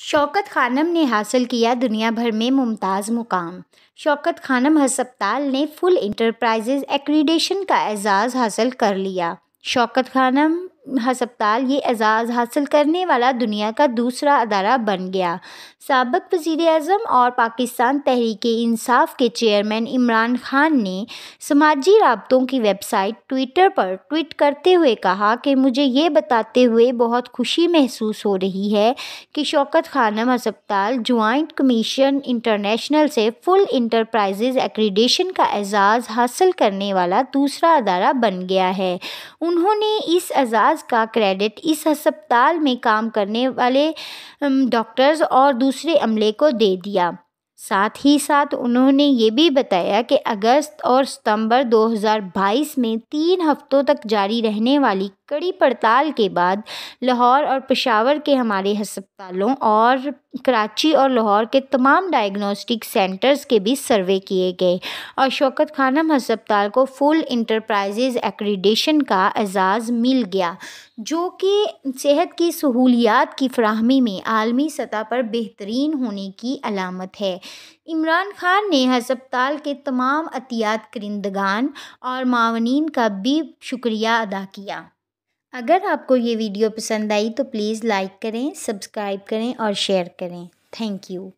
शौकत खानम ने हासिल किया दुनिया भर में मुमताज़ मुकाम शौकत खानम हस्पताल ने फुल इंटरप्राइजेज एक्रीडेशन का एजाज़ हासिल कर लिया शौकत खानम हस्पताल ये एजाज़ हासिल करने वाला दुनिया का दूसरा अदारा बन गया सबक वजीर अजम और पाकिस्तान तहरीक इंसाफ के चेयरमैन इमरान खान ने समाजी रबतों की वेबसाइट ट्विटर पर ट्वीट करते हुए कहा कि मुझे ये बताते हुए बहुत खुशी महसूस हो रही है कि शौकत खानम हस्पताल ज्वाइंट कमीशन इंटरनेशनल से फुल इंटरप्राइजेज एक्रीडेशन का एजाज़ हासिल करने वाला दूसरा अदारा बन गया है उन्होंने इस एजाज़ इलाज का क्रेडिट इस अस्पताल में काम करने वाले डॉक्टर्स और दूसरे अमले को दे दिया साथ ही साथ उन्होंने ये भी बताया कि अगस्त और सितंबर 2022 में तीन हफ्तों तक जारी रहने वाली कड़ी पड़ताल के बाद लाहौर और पेशावर के हमारे अस्पतालों और कराची और लाहौर के तमाम डायग्नोस्टिक सेंटर्स के भी सर्वे किए गए और शौकत खानम हस्पताल को फुल इंटरप्राइजेज एक्रीडेशन का एजाज़ मिल गया जो कि सेहत की सहूलियात की फ्राहमी में आलमी सतह पर बेहतरीन होने की अलामत है इमरान खान ने हस्पताल के तमाम अतियात करिंदगान और मावनीन का भी शुक्रिया अदा किया अगर आपको ये वीडियो पसंद आई तो प्लीज़ लाइक करें सब्सक्राइब करें और शेयर करें थैंक यू